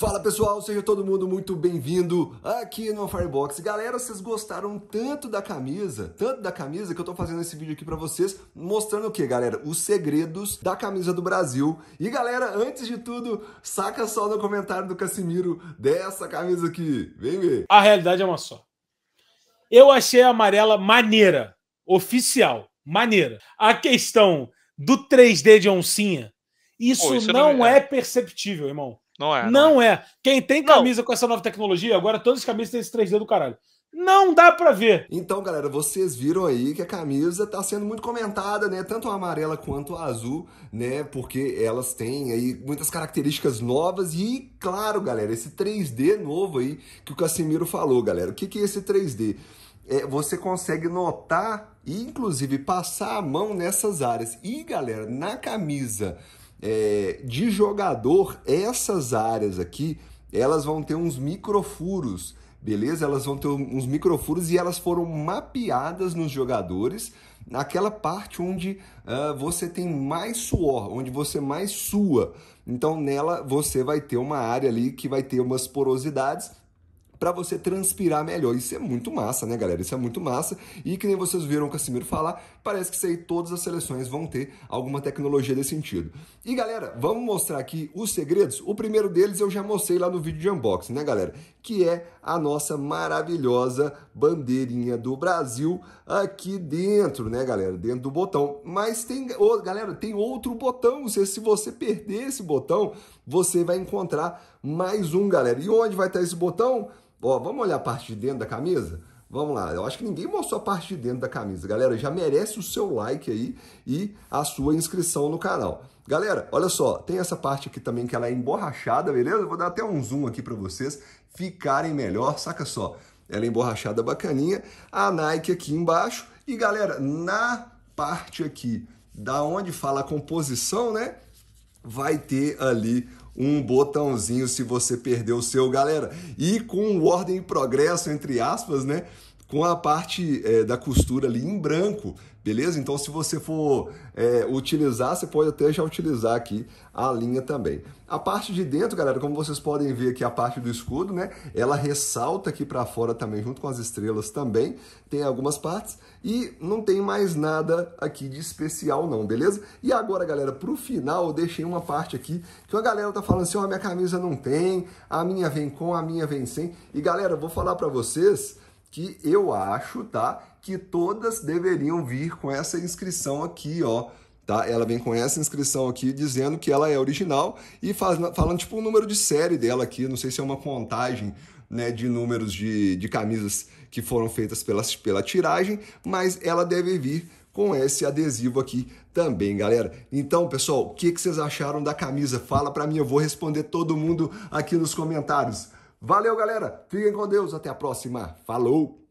Fala pessoal, seja todo mundo muito bem-vindo aqui no Firebox. Galera, vocês gostaram tanto da camisa, tanto da camisa que eu tô fazendo esse vídeo aqui para vocês, mostrando o que, galera? Os segredos da camisa do Brasil. E galera, antes de tudo, saca só no comentário do Casimiro dessa camisa aqui. Vem ver. A realidade é uma só. Eu achei a amarela maneira, oficial, maneira. A questão do 3D de oncinha, isso, Pô, isso é não, não é, é perceptível, irmão. Não é. Não, não é. é. Quem tem camisa não. com essa nova tecnologia, agora todas as camisas têm esse 3D do caralho. Não dá para ver. Então, galera, vocês viram aí que a camisa tá sendo muito comentada, né? Tanto a amarela quanto a azul, né? Porque elas têm aí muitas características novas e, claro, galera, esse 3D novo aí que o Casimiro falou, galera. O que, que é esse 3D? É, você consegue notar e, inclusive, passar a mão nessas áreas. E, galera, na camisa é, de jogador, essas áreas aqui, elas vão ter uns microfuros, beleza? Elas vão ter uns microfuros e elas foram mapeadas nos jogadores naquela parte onde uh, você tem mais suor, onde você mais sua. Então nela você vai ter uma área ali que vai ter umas porosidades para você transpirar melhor. Isso é muito massa, né, galera? Isso é muito massa. E que nem vocês viram o Casimiro falar, parece que isso aí todas as seleções vão ter alguma tecnologia desse sentido. E galera, vamos mostrar aqui os segredos. O primeiro deles eu já mostrei lá no vídeo de unboxing, né, galera? Que é a nossa maravilhosa bandeirinha do Brasil aqui dentro, né, galera? Dentro do botão. Mas tem, oh, galera, tem outro botão. Se você perder esse botão, você vai encontrar mais um, galera. E onde vai estar esse botão? Ó, vamos olhar a parte de dentro da camisa? Vamos lá, eu acho que ninguém mostrou a parte de dentro da camisa. Galera, já merece o seu like aí e a sua inscrição no canal. Galera, olha só, tem essa parte aqui também que ela é emborrachada, beleza? vou dar até um zoom aqui para vocês ficarem melhor, saca só. Ela é emborrachada bacaninha, a Nike aqui embaixo. E galera, na parte aqui da onde fala a composição, né? vai ter ali um botãozinho se você perdeu o seu, galera. E com o ordem e progresso, entre aspas, né? com a parte é, da costura ali em branco, beleza? Então, se você for é, utilizar, você pode até já utilizar aqui a linha também. A parte de dentro, galera, como vocês podem ver aqui, a parte do escudo, né? Ela ressalta aqui para fora também, junto com as estrelas também, tem algumas partes. E não tem mais nada aqui de especial não, beleza? E agora, galera, pro final, eu deixei uma parte aqui que a galera tá falando assim, ó, oh, minha camisa não tem, a minha vem com, a minha vem sem. E, galera, eu vou falar para vocês que eu acho, tá? Que todas deveriam vir com essa inscrição aqui, ó. Tá? Ela vem com essa inscrição aqui dizendo que ela é original e faz, falando tipo o um número de série dela aqui, não sei se é uma contagem né, de números de, de camisas que foram feitas pela, pela tiragem, mas ela deve vir com esse adesivo aqui também, galera. Então, pessoal, o que, que vocês acharam da camisa? Fala para mim, eu vou responder todo mundo aqui nos comentários. Valeu, galera. Fiquem com Deus. Até a próxima. Falou!